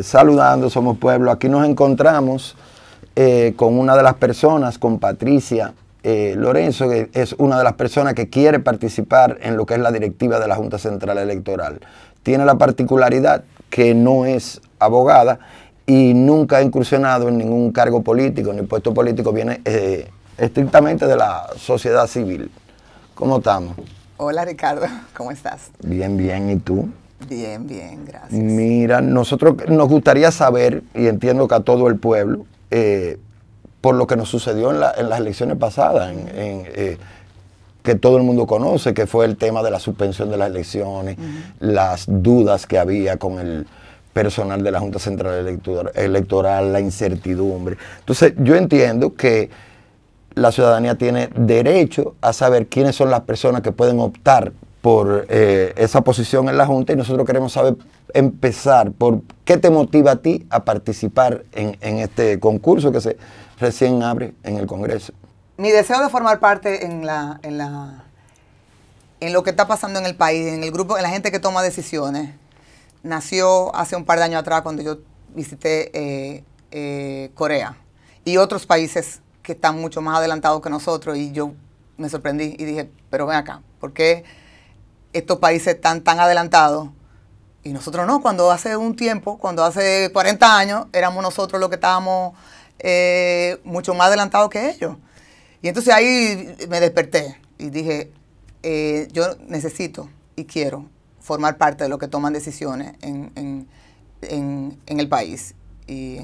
Saludando, somos pueblo. Aquí nos encontramos eh, con una de las personas, con Patricia eh, Lorenzo, que es una de las personas que quiere participar en lo que es la directiva de la Junta Central Electoral. Tiene la particularidad que no es abogada y nunca ha incursionado en ningún cargo político ni puesto político, viene eh, estrictamente de la sociedad civil. ¿Cómo estamos? Hola Ricardo, ¿cómo estás? Bien, bien, ¿y tú? Bien, bien, gracias. Mira, nosotros nos gustaría saber, y entiendo que a todo el pueblo, eh, por lo que nos sucedió en, las elecciones pasadas, en, eh, que todo el mundo conoce, que fue el tema de la suspensión de las elecciones, las dudas que había con el personal de la Junta Central Electoral, la incertidumbre. Entonces, yo entiendo que la ciudadanía tiene derecho a saber quiénes son las personas que pueden optar por eh, esa posición en la Junta y nosotros queremos saber, empezar por qué te motiva a ti a participar en, este concurso que se recién abre en el Congreso. Mi deseo de formar parte en la, en la en lo que está pasando en el país, en el grupo, en la gente que toma decisiones, nació hace un par de años atrás cuando yo visité eh, eh, Corea y otros países que están mucho más adelantados que nosotros y yo me sorprendí y dije, pero ven acá, ¿por qué? estos países están tan adelantados y nosotros no, cuando hace un tiempo, cuando hace 40 años, éramos nosotros los que estábamos eh, mucho más adelantados que ellos. Y entonces ahí me desperté y dije, eh, yo necesito y quiero formar parte de los que toman decisiones en, en, en, en el país y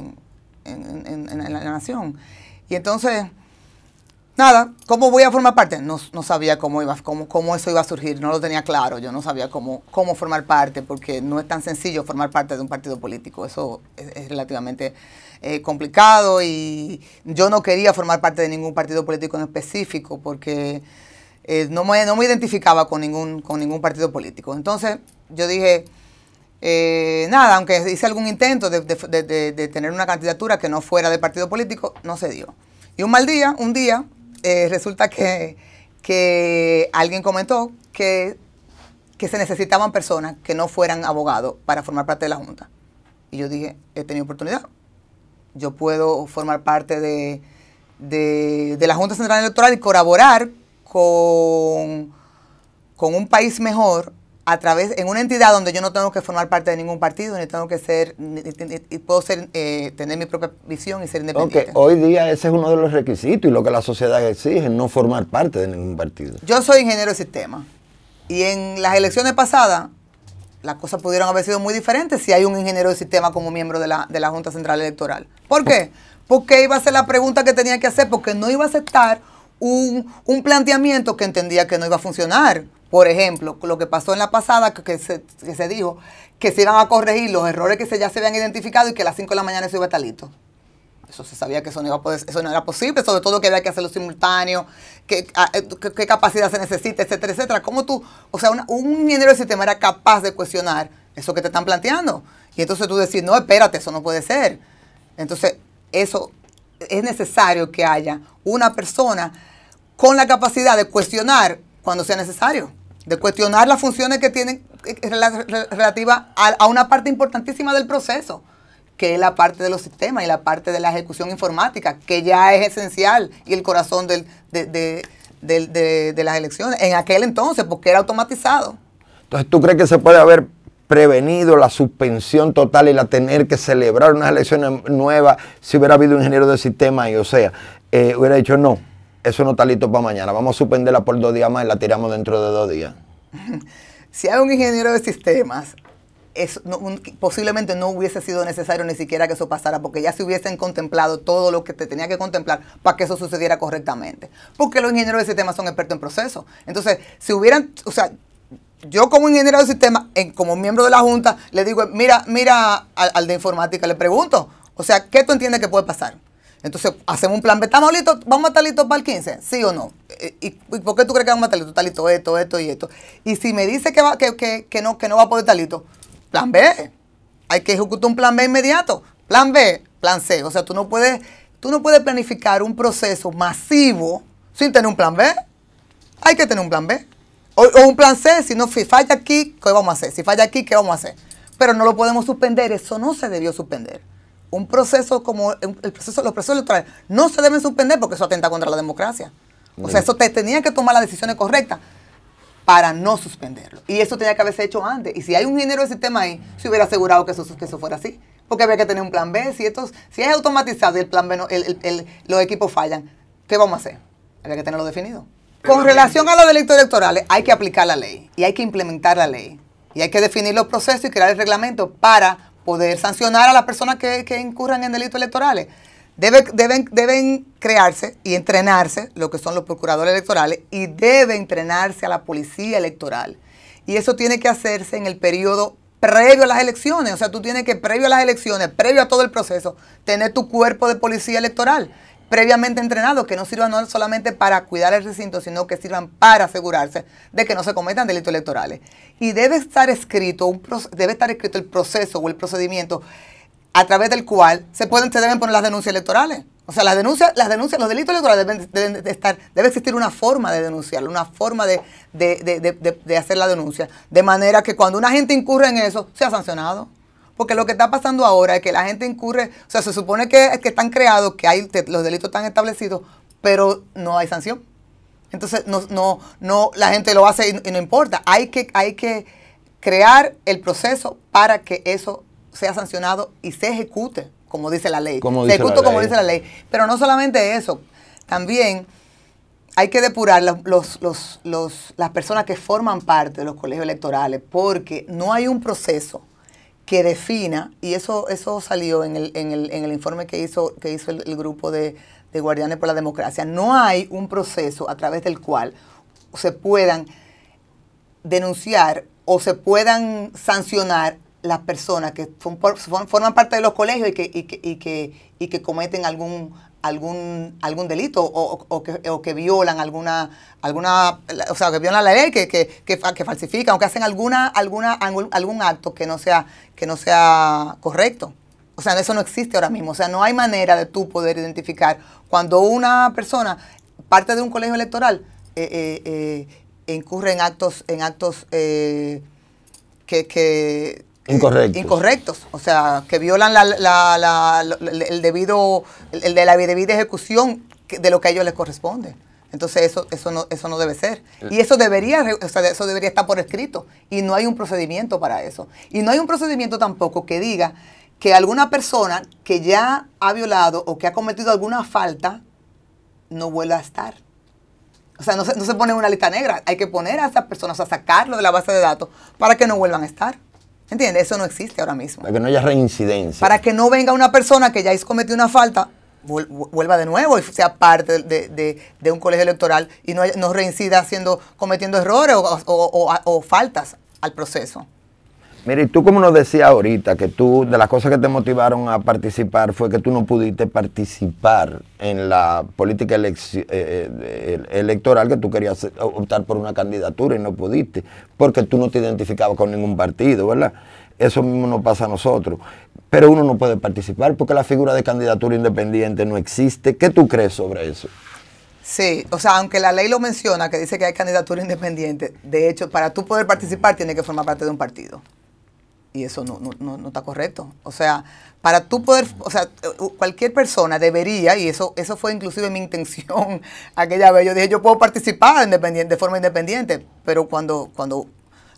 en la nación. Y entonces nada, ¿cómo voy a formar parte? No, sabía cómo, iba, cómo, eso iba a surgir, no lo tenía claro, yo no sabía cómo, formar parte, porque no es tan sencillo formar parte de un partido político, eso es, relativamente eh, complicado y yo no quería formar parte de ningún partido político en específico, porque eh, no, me, identificaba con ningún, con ningún partido político. Entonces yo dije... Eh, nada, aunque hice algún intento de, de tener una candidatura que no fuera de partido político, no se dio. Y un mal día, un día, eh, resulta que, alguien comentó que, se necesitaban personas que no fueran abogados para formar parte de la Junta. Y yo dije, he tenido oportunidad. Yo puedo formar parte de, la Junta Central Electoral y colaborar con, con un país mejor a través, en una entidad donde yo no tengo que formar parte de ningún partido, ni tengo que ser, ni, puedo ser, eh, tener mi propia visión y ser independiente. Porque hoy día ese es uno de los requisitos y lo que la sociedad exige, no formar parte de ningún partido. Yo soy ingeniero de sistema y en las elecciones pasadas las cosas pudieron haber sido muy diferentes si hay un ingeniero de sistema como miembro de la, Junta Central Electoral. ¿Por qué? Porque iba a ser la pregunta que tenía que hacer, porque no iba a aceptar un, un planteamiento que entendía que no iba a funcionar. Por ejemplo, lo que pasó en la pasada, que, se, dijo que se iban a corregir los errores que se, ya se habían identificado y que a las 5 de la mañana se iba a estar Eso se sabía que eso no, iba eso no era posible, sobre todo que había que hacerlo simultáneo, ah, eh, qué capacidad se necesita, etcétera, etcétera. ¿Cómo tú, o sea, un ingeniero del sistema era capaz de cuestionar eso que te están planteando? Y entonces tú decís, no, espérate, eso no puede ser. Entonces, eso es necesario que haya una persona con la capacidad de cuestionar cuando sea necesario de cuestionar las funciones que tienen eh, eh, relativas a, una parte importantísima del proceso, que es la parte de los sistemas y la parte de la ejecución informática, que ya es esencial y el corazón de, las elecciones, en aquel entonces, porque era automatizado. Entonces, ¿tú crees que se puede haber prevenido la suspensión total y la tener que celebrar unas elecciones nuevas si hubiera habido un ingeniero de sistema y o sea, eh, hubiera dicho no, eso no está listo para mañana. Vamos a suspenderla por dos días más y la tiramos dentro de dos días. si hay un ingeniero de sistemas, posiblemente no hubiese sido necesario ni siquiera que eso pasara, porque ya se hubiesen contemplado todo lo que te tenía que contemplar para que eso sucediera correctamente. Porque los ingenieros de sistemas son expertos en procesos. Entonces, si hubieran, o sea, yo como ingeniero de sistemas, como miembro de la Junta, le digo, mira, mira al de informática, le pregunto, o sea, ¿qué tú entiendes que puede pasar? Entonces, hacemos un plan B. ¿Estamos listos? ¿Vamos a estar listos para el 15? ¿Sí o no? Eh, ¿Y, por qué tú crees que vamos a estar listos? Está listo esto, esto y esto. Y si me dice que, no, que no va a pues poder estar listo, plan B. Hay que ejecutar un plan B inmediato. Plan B, plan C. O sea, tú no puedes, tú no puedes planificar un proceso masivo sin tener un plan B. Hay que tener un plan B. O, un plan C, si no, si falla aquí, ¿qué vamos a hacer? Si falla aquí, ¿qué vamos a hacer? Pero no lo podemos suspender, eso no se debió suspender un proceso como el proceso, los procesos electorales no se deben suspender porque eso atenta contra la democracia. O sea, eso te tenían que tomar las decisiones correctas para no suspenderlo. Y eso tenía que haberse hecho antes. Y si hay un ingeniero de sistema ahí, se hubiera asegurado que eso, que fuera así. Porque había que tener un plan B. Si, esto, si es automatizado y el plan B los equipos fallan, ¿qué vamos a hacer? Había que tenerlo definido. Con relación a los delitos electorales, hay que aplicar la ley y hay que implementar la ley. Y hay que definir los procesos y crear el reglamento para poder sancionar a las personas que, incurran en delitos electorales. deben, deben crearse y entrenarse lo que son los procuradores electorales y debe entrenarse a la policía electoral. Y eso tiene que hacerse en el periodo previo a las elecciones. O sea, tú tienes que, previo a las elecciones, previo a todo el proceso, tener tu cuerpo de policía electoral previamente entrenados que no sirvan no solamente para cuidar el recinto, sino que sirvan para asegurarse de que no se cometan delitos electorales. Y debe estar escrito, un, debe estar escrito el proceso o el procedimiento a través del cual se, pueden, se deben poner las denuncias electorales. O sea, las denuncias, las denuncias, los delitos electorales deben, de estar, debe existir una forma de denunciar, una forma de, de hacer la denuncia. De manera que cuando una gente incurre en eso, sea sancionado. Porque lo que está pasando ahora es que la gente incurre, o sea, se supone que, están creados, que hay los delitos están establecidos, pero no hay sanción. Entonces, no, no, no, la gente lo hace y, no importa. Hay que, hay que crear el proceso para que eso sea sancionado y se ejecute, como dice la ley. Como se como dice la ley. Pero no solamente eso, también hay que depurar las personas que forman parte de los colegios electorales, porque no hay un proceso que defina, y eso, eso salió en el, en el, en el informe que hizo, que hizo el, grupo de, Guardianes por la Democracia, no hay un proceso a través del cual se puedan denunciar o se puedan sancionar las personas que forman parte de los colegios y que, y que, y que, y que cometen algún, algún algún delito o, que, o, que, violan alguna alguna o sea que violan la ley que, que, que, falsifican o que hacen alguna alguna algún, acto que no sea que no sea correcto o sea eso no existe ahora mismo o sea no hay manera de tú poder identificar cuando una persona parte de un colegio electoral eh, eh, eh incurre en actos en actos eh, que, que Incorrectos. o sea, que violan la, el debido, el de la debida ejecución de lo que a ellos les corresponde. Entonces eso, eso no, eso no debe ser. Eh. Y eso debería, eso debería estar por escrito. Y no hay un procedimiento para eso. Y no hay un procedimiento tampoco que diga que alguna persona que ya ha violado o que ha cometido alguna falta no vuelva a estar. O sea, no se, no se pone una lista negra. Hay que poner a esas personas, a sacarlo de la base de datos para que no vuelvan a estar. ¿Entiendes? Eso no existe ahora mismo. Para que no haya reincidencia. Para que no venga una persona que ya cometió una falta, vuelva de nuevo y sea parte de, un colegio electoral y no, no reincida haciendo, cometiendo errores o faltas al proceso. Mire, y tú como nos decías ahorita, que tú, de las cosas que te motivaron a participar fue que tú no pudiste participar en la política eh, eh, electoral, que tú querías optar por una candidatura y no pudiste, porque tú no te identificabas con ningún partido, ¿verdad? Eso mismo nos pasa a nosotros. Pero uno no puede participar porque la figura de candidatura independiente no existe. ¿Qué tú crees sobre eso? Sí, o sea, aunque la ley lo menciona, que dice que hay candidatura independiente, de hecho, para tú poder participar, tiene que formar parte de un partido. Y eso no, está correcto. O sea, para tú poder, o sea, cualquier persona debería, y eso, eso fue inclusive mi intención aquella vez, yo dije, yo puedo participar de forma independiente, pero cuando, cuando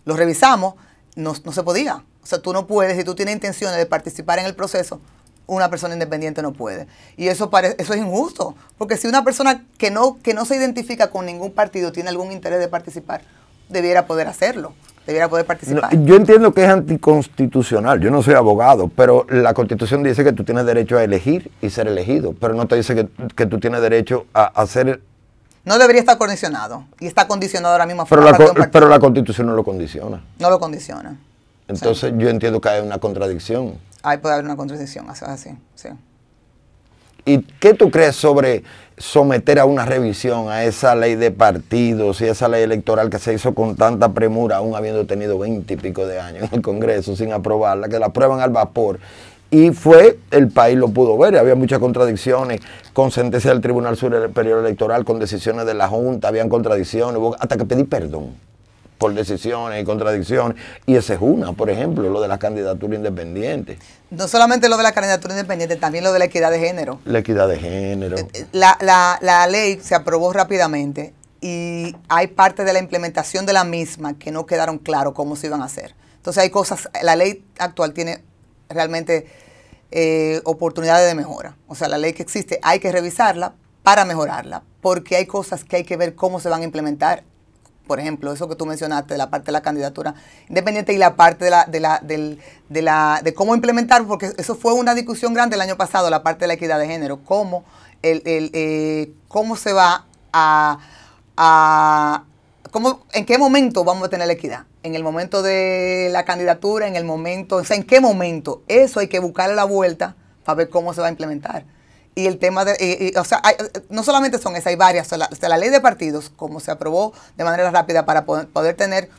lo revisamos, no, se podía. O sea, tú no puedes, si tú tienes intenciones de participar en el proceso, una persona independiente no puede. Y eso, parece eso es injusto, porque si una persona que no, que no se identifica con ningún partido tiene algún interés de participar, debiera poder hacerlo poder participar. yo entiendo que es anticonstitucional, yo no soy abogado, pero la constitución dice que tú tienes derecho a elegir y ser elegido, pero no te dice que, que tú tienes derecho a, hacer. ser... No debería estar condicionado, y está condicionado ahora la misma Pero la, pero la constitución no lo condiciona. No lo condiciona. Entonces yo entiendo que hay una contradicción. Ahí puede haber una contradicción, así, sí. ¿Y qué tú crees sobre someter a una revisión a esa ley de partidos y esa ley electoral que se hizo con tanta premura, aún habiendo tenido veinte pico de años en el Congreso sin aprobarla, que la aprueban al vapor? Y fue, el país lo pudo ver, había muchas contradicciones con sentencia del Tribunal Superior Electoral, con decisiones de la Junta, habían contradicciones, hasta que pedí perdón por decisiones y contradicciones. Y esa es una, por ejemplo, lo de la candidatura independiente. No solamente lo de la candidatura independiente, también lo de la equidad de género. La equidad de género. Eh, eh, la, la, la ley se aprobó rápidamente y hay parte de la implementación de la misma que no quedaron claro cómo se iban a hacer. Entonces hay cosas, la ley actual tiene realmente eh, oportunidades de mejora. O sea, la ley que existe hay que revisarla para mejorarla, porque hay cosas que hay que ver cómo se van a implementar por ejemplo, eso que tú mencionaste, la parte de la candidatura independiente y la parte de, la, de, la, de, cómo implementar, porque eso fue una discusión grande el año pasado, la parte de la equidad de género, cómo, el, el eh, cómo se va a, a cómo, en qué momento vamos a tener la equidad, en el momento de la candidatura, en el momento, o sea, en qué momento, eso hay que buscarle la vuelta para ver cómo se va a implementar y el tema de, o sea, no solamente son esas, hay varias. O la, ley de partidos, como se aprobó de manera rápida para poder, tener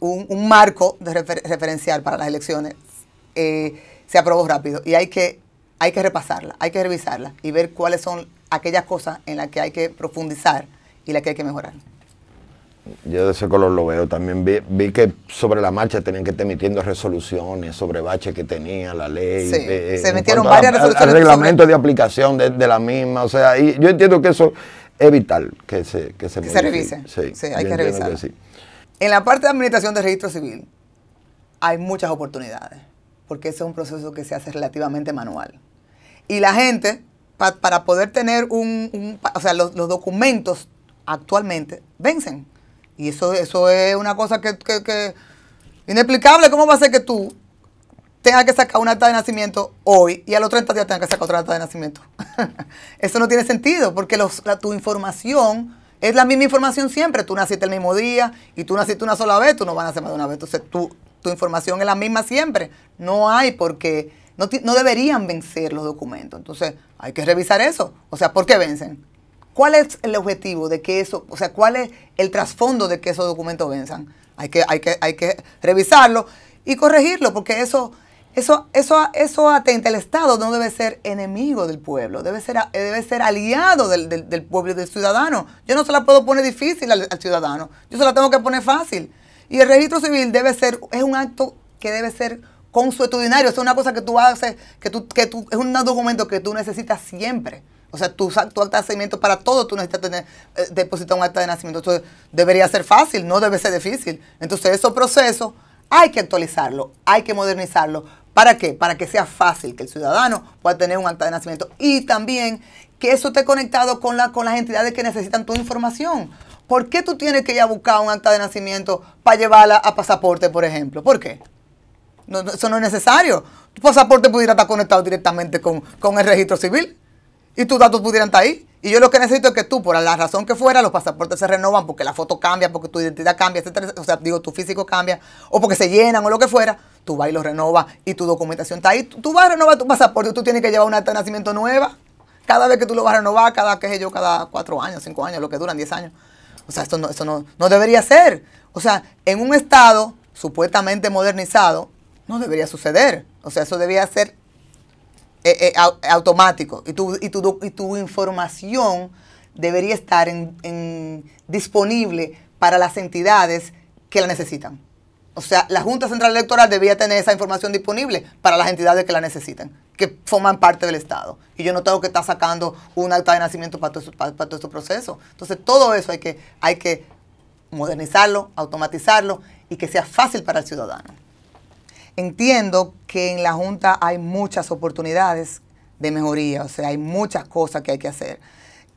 un, marco de referencial para las elecciones, eh, se aprobó rápido y hay que, hay que repasarla, hay que revisarla y ver cuáles son aquellas cosas en las que hay que profundizar y las que hay que mejorar yo de ese color lo veo. También vi, que sobre la marcha tenían que estar emitiendo resoluciones sobre baches que tenía la ley. Sí, eh, se metieron varias resoluciones. El reglamento de aplicación de, la misma. O sea, y yo entiendo que eso es vital que se Que se, revise. Sí, hay que revisar. En la parte de administración de registro civil hay muchas oportunidades, porque ese es un proceso que se hace relativamente manual. Y la gente, para poder tener un, o sea, los documentos actualmente vencen. Y eso, eso es una cosa que, que, inexplicable. ¿Cómo va a ser que tú tengas que sacar una acta de nacimiento hoy y a los 30 días tengas que sacar otra acta de nacimiento? eso no tiene sentido porque tu información es la misma información siempre. Tú naciste el mismo día y tú naciste una sola vez, tú no vas a nacer más de una vez. Entonces tu información es la misma siempre. No hay porque no, no deberían vencer los documentos. Entonces hay que revisar eso. O sea, ¿por qué vencen? ¿Cuál es el objetivo de que eso, o sea, cuál es el trasfondo de que esos documentos venzan? Hay que, hay que, hay que revisarlo y corregirlo, porque eso, eso, eso, eso atenta. El Estado no debe ser enemigo del pueblo, debe ser, debe ser aliado del, pueblo y del ciudadano. Yo no se la puedo poner difícil al, ciudadano, yo se la tengo que poner fácil. Y el registro civil debe ser, es un acto que debe ser consuetudinario, es una cosa que tú haces, que tú, que tú, es un documento que tú necesitas siempre. O sea, tu, tu, acta de nacimiento para todo tú necesitas tener, eh, depositar un acta de nacimiento. Entonces, debería ser fácil, no debe ser difícil. Entonces, esos procesos hay que actualizarlo, hay que modernizarlo. ¿Para qué? Para que sea fácil que el ciudadano pueda tener un acta de nacimiento y también que eso esté conectado con, la, con las entidades que necesitan tu información. ¿Por qué tú tienes que ir a buscar un acta de nacimiento para llevarla a pasaporte, por ejemplo? ¿Por qué? eso no es necesario. Tu pasaporte pudiera estar conectado directamente con, con el registro civil y tus datos pudieran estar ahí. Y yo lo que necesito es que tú, por la razón que fuera, los pasaportes se renovan porque la foto cambia, porque tu identidad cambia, etcétera, o sea, digo, tu físico cambia, o porque se llenan o lo que fuera, tú vas y los renovas y tu documentación está ahí. Tú, vas a renovar tu pasaporte, tú tienes que llevar una alta de nacimiento nueva cada vez que tú lo vas a renovar, cada, qué sé yo, cada cuatro años, cinco años, lo que duran, diez años. O sea, esto no, esto no debería ser. O sea, en un estado supuestamente modernizado, no debería suceder. O sea, eso debería ser eh, eh, automático y tu, y, tu, y tu, información debería estar en, disponible para las entidades que la necesitan. O sea, la Junta Central Electoral debería tener esa información disponible para las entidades que la necesitan, que forman parte del Estado. Y yo no tengo que estar sacando un acta de nacimiento para todo, para, todo este proceso. Entonces, todo eso hay que, hay que modernizarlo, automatizarlo y que sea fácil para el ciudadano. Entiendo que en la Junta hay muchas oportunidades de mejoría, o sea, hay muchas cosas que hay que hacer.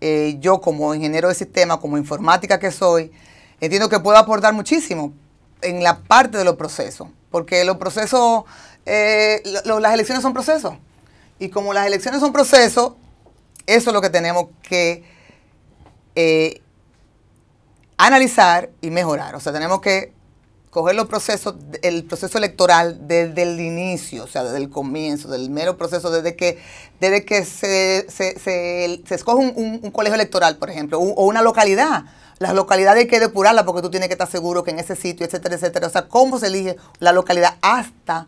Eh, yo como ingeniero de sistema, como informática que soy, entiendo que puedo aportar muchísimo en la parte de los procesos, porque los procesos, eh, las elecciones son procesos, y como las elecciones son procesos, eso es lo que tenemos que eh, analizar y mejorar, o sea, tenemos que coger los procesos, el proceso electoral desde el inicio, o sea, desde el comienzo, del mero proceso, desde que, desde que se, se, se, se escoge un, un, colegio electoral, por ejemplo, o una localidad. Las localidades hay que depurarlas porque tú tienes que estar seguro que en ese sitio, etcétera, etcétera. O sea, cómo se elige la localidad hasta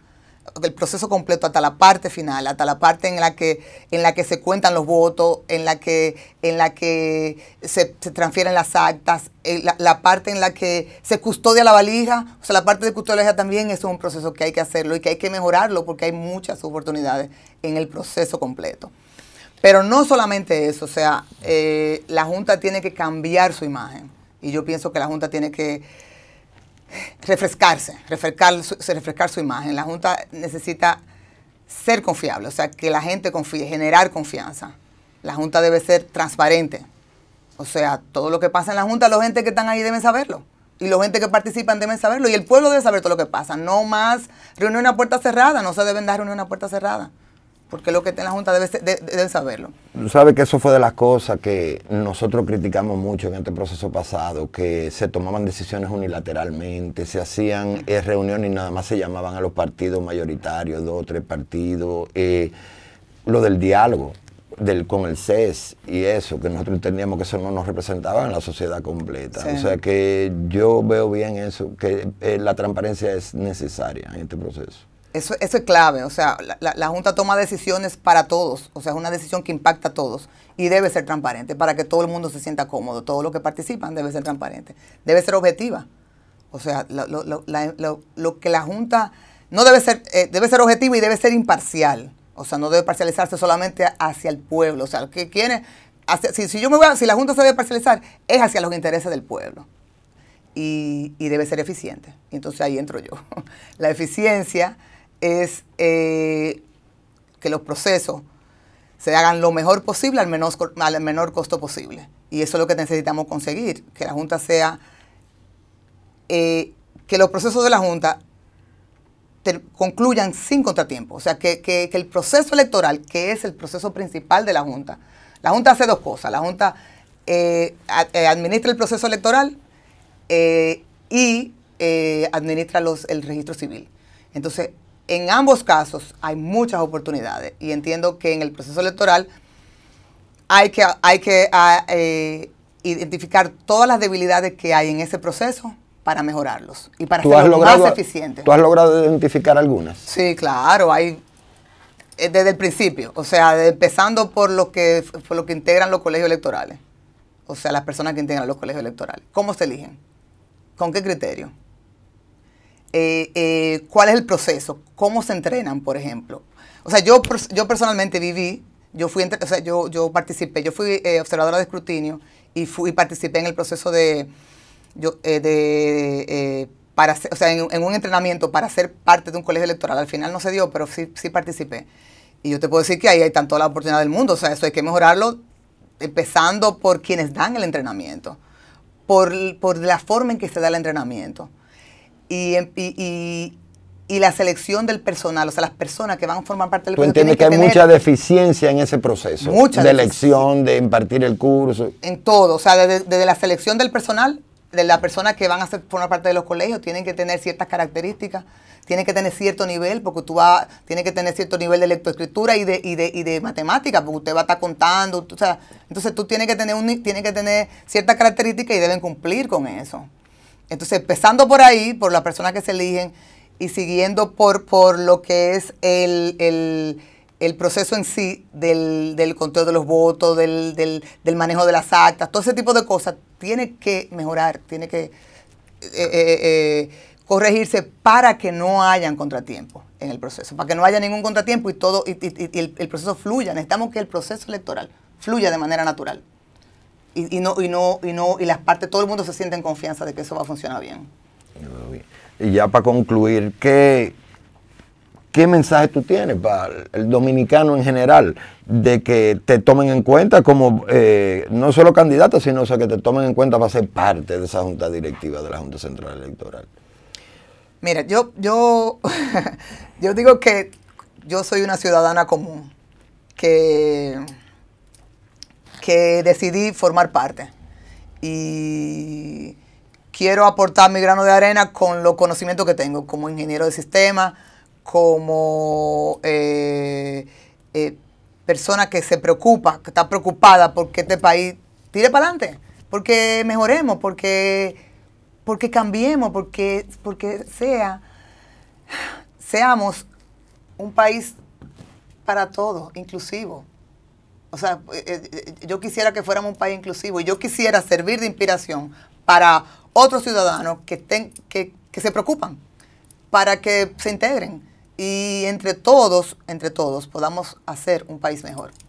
del proceso completo hasta la parte final, hasta la parte en la que, en la que se cuentan los votos, en la que, en la que se, transfieren las actas, eh, la, parte en la que se custodia la valija, o sea, la parte de custodia también es un proceso que hay que hacerlo y que hay que mejorarlo porque hay muchas oportunidades en el proceso completo. Pero no solamente eso, o sea, eh, la Junta tiene que cambiar su imagen y yo pienso que la Junta tiene que refrescarse, refrescar su, imagen. La Junta necesita ser confiable, o sea, que la gente confíe, generar confianza. La Junta debe ser transparente. O sea, todo lo que pasa en la Junta, los gente que están ahí deben saberlo. Y los gente que participan deben saberlo. Y el pueblo debe saber todo lo que pasa. No más reunión a puerta cerrada. No se deben dar reuniones a puerta cerrada porque lo que está en la Junta debe, de, saberlo. ¿Sabe sabes que eso fue de las cosas que nosotros criticamos mucho en este proceso pasado, que se tomaban decisiones unilateralmente, se hacían eh, reuniones y nada más se llamaban a los partidos mayoritarios, dos, tres partidos, eh, lo del diálogo. Del, con el CES y eso, que nosotros entendíamos que eso no nos representaba en la sociedad completa. O sea que yo veo bien eso, que eh, la transparencia es necesaria en este proceso. Eso, eso, es clave, o sea, la, Junta toma decisiones para todos, o sea, es una decisión que impacta a todos y debe ser transparente para que todo el mundo se sienta cómodo, todos los que participan debe ser transparente, debe ser objetiva, o sea, lo, que la Junta no debe ser, eh, debe ser objetiva y debe ser imparcial, o sea, no debe parcializarse solamente hacia el pueblo, o sea, que quiere, si, yo me voy si la Junta se debe parcializar, es hacia los intereses del pueblo. Y, y debe ser eficiente. Entonces ahí entro yo. La eficiencia es eh, que los procesos se hagan lo mejor posible al menor, al menor costo posible. Y eso es lo que necesitamos conseguir, que la Junta sea, eh, que los procesos de la Junta concluyan sin contratiempo. O sea, que, el proceso electoral, que es el proceso principal de la Junta, la Junta hace dos cosas. La Junta eh, administra el proceso electoral y administra los, el registro civil. Entonces, en ambos casos hay muchas oportunidades y entiendo que en el proceso electoral hay que, hay que ah, eh, identificar todas las debilidades que hay en ese proceso para mejorarlos y para ser más eficientes. ¿Tú has logrado identificar algunas? Sí, claro, hay eh, desde el principio, o sea, empezando por lo que, por lo que integran los colegios electorales, o sea, las personas que integran los colegios electorales. ¿Cómo se eligen? ¿Con qué criterio? Eh, eh, cuál es el proceso, cómo se entrenan, por ejemplo. O sea, yo, yo personalmente viví, yo fui, o yo, participé, yo fui eh, observadora de escrutinio y fui participé en el proceso de, para, o sea, en, un entrenamiento para ser parte de un colegio electoral. Al final no se dio, pero sí, sí participé. Y yo te puedo decir que ahí hay tanto la oportunidad del mundo, o sea, eso hay que mejorarlo empezando por quienes dan el entrenamiento, por la forma en que se da el entrenamiento. Em, y, y, la selección del personal, o sea, las personas que van a formar parte del ¿Tú entiendes que, hay mucha deficiencia en ese proceso? Mucha De elección, de impartir el curso. En todo, o sea, desde, la selección del personal, de las personas que van a formar parte de los colegios, tienen que tener ciertas características, tienen que tener cierto nivel, porque tú vas, tiene que tener cierto nivel de lectoescritura y de, y de, y de matemática, porque usted va a estar contando, o sea, entonces tú tienes que tener un, tiene que tener ciertas características y deben cumplir con eso. Entonces, empezando por ahí, por la persona que se eligen y siguiendo por, por lo que es el, el, proceso en sí del, del, control de los votos, del, del, manejo de las actas, todo ese tipo de cosas, tiene que mejorar, tiene que eh, eh, eh, corregirse para que no haya contratiempos en el proceso, para que no haya ningún contratiempo y todo y, el proceso fluya. Necesitamos que el proceso electoral fluya de manera natural y, no, y, no, y, no, y las partes, todo el mundo se siente en confianza de que eso va a funcionar bien. Y ya para concluir, ¿qué, ¿qué mensaje tú tienes para el dominicano en general de que te tomen en cuenta como eh, no solo candidato, sino que te tomen en cuenta para ser parte de esa junta directiva de la Junta Central Electoral? Mira, yo, yo, yo digo que yo soy una ciudadana común, que que decidí formar parte. Y quiero aportar mi grano de arena con los conocimientos que tengo como ingeniero de sistema, como eh, eh, persona que se preocupa, que está preocupada porque este país tire para adelante, porque mejoremos, porque, porque cambiemos, porque, porque sea, seamos un país para todos, inclusivo. O sea, eh, eh, eh, yo quisiera que fuéramos un país inclusivo y yo quisiera servir de inspiración para otros ciudadanos que, estén, que, que se preocupan, para que se integren y entre todos, entre todos, podamos hacer un país mejor.